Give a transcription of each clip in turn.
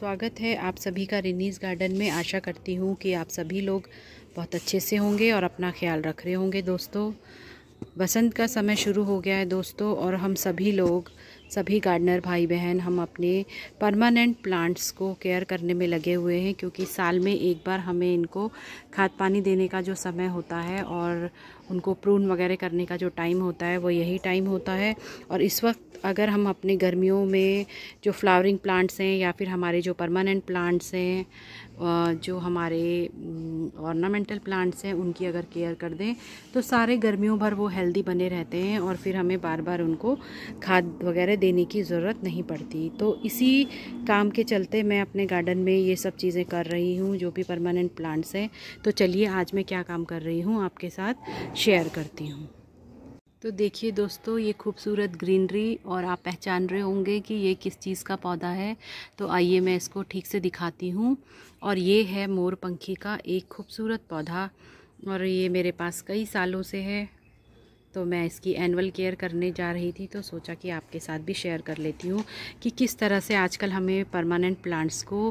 स्वागत है आप सभी का रिनीज गार्डन में आशा करती हूँ कि आप सभी लोग बहुत अच्छे से होंगे और अपना ख्याल रख रहे होंगे दोस्तों बसंत का समय शुरू हो गया है दोस्तों और हम सभी लोग सभी गार्डनर भाई बहन हम अपने परमानेंट प्लांट्स को केयर करने में लगे हुए हैं क्योंकि साल में एक बार हमें इनको खाद पानी देने का जो समय होता है और उनको प्रून वगैरह करने का जो टाइम होता है वो यही टाइम होता है और इस वक्त अगर हम अपने गर्मियों में जो फ्लावरिंग प्लांट्स हैं या फिर हमारे जो परमानेंट प्लांट्स हैं जो हमारे ऑर्नामेंटल प्लांट्स हैं उनकी अगर केयर कर दें तो सारे गर्मियों भर वो हेल्दी बने रहते हैं और फिर हमें बार बार उनको खाद वगैरह देने की ज़रूरत नहीं पड़ती तो इसी काम के चलते मैं अपने गार्डन में ये सब चीज़ें कर रही हूँ जो भी परमानेंट प्लांट्स हैं तो चलिए आज मैं क्या काम कर रही हूँ आपके साथ शेयर करती हूँ तो देखिए दोस्तों ये खूबसूरत ग्रीनरी और आप पहचान रहे होंगे कि ये किस चीज़ का पौधा है तो आइए मैं इसको ठीक से दिखाती हूँ और ये है मोर पंखी का एक खूबसूरत पौधा और ये मेरे पास कई सालों से है तो मैं इसकी एनुअल केयर करने जा रही थी तो सोचा कि आपके साथ भी शेयर कर लेती हूँ कि किस तरह से आजकल हमें परमानेंट प्लांट्स को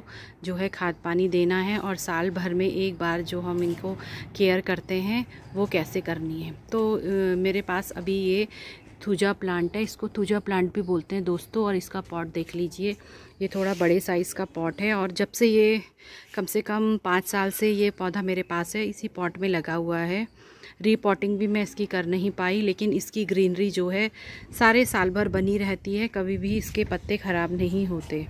जो है खाद पानी देना है और साल भर में एक बार जो हम इनको केयर करते हैं वो कैसे करनी है तो मेरे पास अभी ये थूजा प्लांट है इसको थूजा प्लांट भी बोलते हैं दोस्तों और इसका पॉट देख लीजिए ये थोड़ा बड़े साइज़ का पॉट है और जब से ये कम से कम पाँच साल से ये पौधा मेरे पास है इसी पॉट में लगा हुआ है रिपोर्टिंग भी मैं इसकी कर नहीं पाई लेकिन इसकी ग्रीनरी जो है सारे साल भर बनी रहती है कभी भी इसके पत्ते ख़राब नहीं होते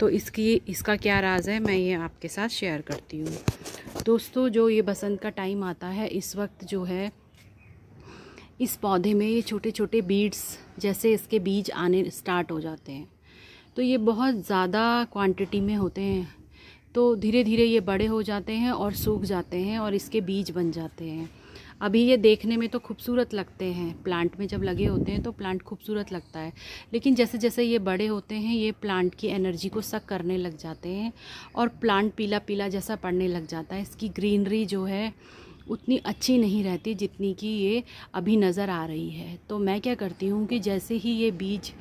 तो इसकी इसका क्या राज है मैं ये आपके साथ शेयर करती हूँ दोस्तों जो ये बसंत का टाइम आता है इस वक्त जो है इस पौधे में ये छोटे छोटे बीड्स जैसे इसके बीज आने स्टार्ट हो जाते हैं तो ये बहुत ज़्यादा क्वांटिटी में होते हैं तो धीरे धीरे ये बड़े हो जाते हैं और सूख जाते हैं और इसके बीज बन जाते हैं अभी ये देखने में तो खूबसूरत लगते हैं प्लांट में जब लगे होते हैं तो प्लांट खूबसूरत लगता है लेकिन जैसे जैसे ये बड़े होते हैं ये प्लांट की एनर्जी को सक करने लग जाते हैं और प्लांट पीला पीला जैसा पड़ने लग जाता है इसकी ग्रीनरी जो है उतनी अच्छी नहीं रहती जितनी कि ये अभी नज़र आ रही है तो मैं क्या करती हूँ कि जैसे ही ये बीज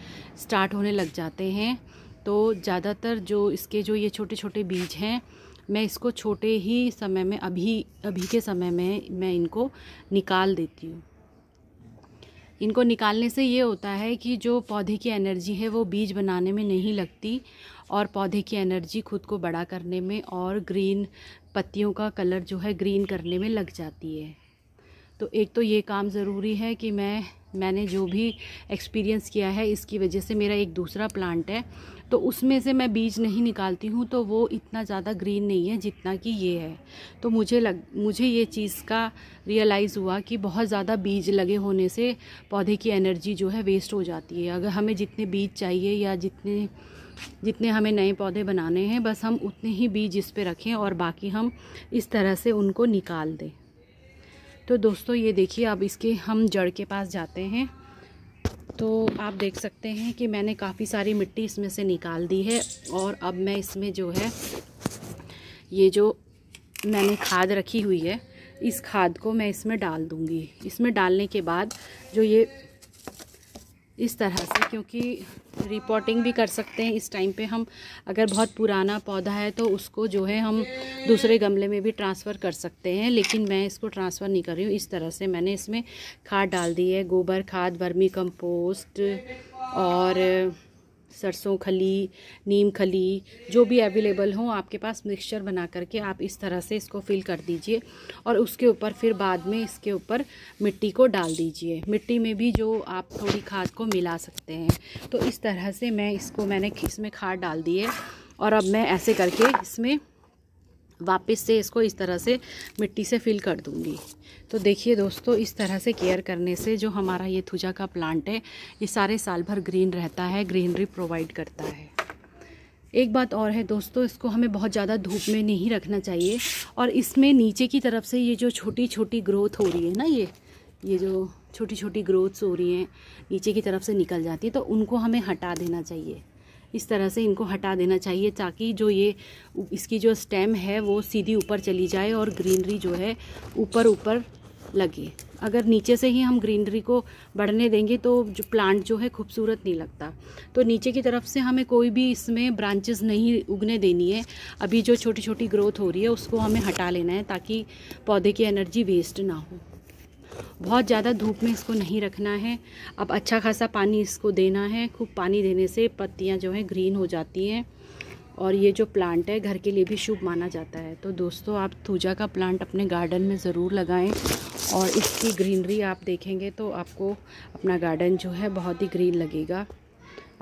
स्टार्ट होने लग जाते हैं तो ज़्यादातर जो इसके जो ये छोटे छोटे बीज हैं मैं इसको छोटे ही समय में अभी अभी के समय में मैं इनको निकाल देती हूँ इनको निकालने से ये होता है कि जो पौधे की एनर्जी है वो बीज बनाने में नहीं लगती और पौधे की एनर्जी खुद को बड़ा करने में और ग्रीन पत्तियों का कलर जो है ग्रीन करने में लग जाती है तो एक तो ये काम ज़रूरी है कि मैं मैंने जो भी एक्सपीरियंस किया है इसकी वजह से मेरा एक दूसरा प्लांट है तो उसमें से मैं बीज नहीं निकालती हूँ तो वो इतना ज़्यादा ग्रीन नहीं है जितना कि ये है तो मुझे लग मुझे ये चीज़ का रियलाइज़ हुआ कि बहुत ज़्यादा बीज लगे होने से पौधे की एनर्जी जो है वेस्ट हो जाती है अगर हमें जितने बीज चाहिए या जितने जितने हमें नए पौधे बनाने हैं बस हम उतने ही बीज इस पर रखें और बाकी हम इस तरह से उनको निकाल दें तो दोस्तों ये देखिए अब इसके हम जड़ के पास जाते हैं तो आप देख सकते हैं कि मैंने काफ़ी सारी मिट्टी इसमें से निकाल दी है और अब मैं इसमें जो है ये जो मैंने खाद रखी हुई है इस खाद को मैं इसमें डाल दूँगी इसमें डालने के बाद जो ये इस तरह से क्योंकि रिपोर्टिंग भी कर सकते हैं इस टाइम पे हम अगर बहुत पुराना पौधा है तो उसको जो है हम दूसरे गमले में भी ट्रांसफ़र कर सकते हैं लेकिन मैं इसको ट्रांसफ़र नहीं कर रही हूँ इस तरह से मैंने इसमें खाद डाल दी है गोबर खाद वर्मी कंपोस्ट और सरसों खली नीम खली जो भी अवेलेबल हो आपके पास मिक्सचर बना करके आप इस तरह से इसको फिल कर दीजिए और उसके ऊपर फिर बाद में इसके ऊपर मिट्टी को डाल दीजिए मिट्टी में भी जो आप थोड़ी खाद को मिला सकते हैं तो इस तरह से मैं इसको मैंने इसमें खाद डाल दी है और अब मैं ऐसे करके इसमें वापस से इसको इस तरह से मिट्टी से फिल कर दूंगी तो देखिए दोस्तों इस तरह से केयर करने से जो हमारा ये थुजा का प्लांट है ये सारे साल भर ग्रीन रहता है ग्रीनरी प्रोवाइड करता है एक बात और है दोस्तों इसको हमें बहुत ज़्यादा धूप में नहीं रखना चाहिए और इसमें नीचे की तरफ से ये जो छोटी छोटी ग्रोथ हो रही है ना ये ये जो छोटी छोटी ग्रोथ्स हो रही हैं नीचे की तरफ से निकल जाती है तो उनको हमें हटा देना चाहिए इस तरह से इनको हटा देना चाहिए ताकि जो ये इसकी जो स्टेम है वो सीधी ऊपर चली जाए और ग्रीनरी जो है ऊपर ऊपर लगे अगर नीचे से ही हम ग्रीनरी को बढ़ने देंगे तो जो प्लांट जो है खूबसूरत नहीं लगता तो नीचे की तरफ से हमें कोई भी इसमें ब्रांचेस नहीं उगने देनी है अभी जो छोटी छोटी ग्रोथ हो रही है उसको हमें हटा लेना है ताकि पौधे की एनर्जी वेस्ट ना हो बहुत ज़्यादा धूप में इसको नहीं रखना है अब अच्छा खासा पानी इसको देना है खूब पानी देने से पत्तियाँ जो हैं ग्रीन हो जाती हैं और ये जो प्लांट है घर के लिए भी शुभ माना जाता है तो दोस्तों आप थूजा का प्लांट अपने गार्डन में ज़रूर लगाएं और इसकी ग्रीनरी आप देखेंगे तो आपको अपना गार्डन जो है बहुत ही ग्रीन लगेगा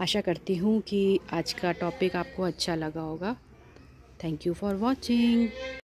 आशा करती हूँ कि आज का टॉपिक आपको अच्छा लगा होगा थैंक यू फॉर वॉचिंग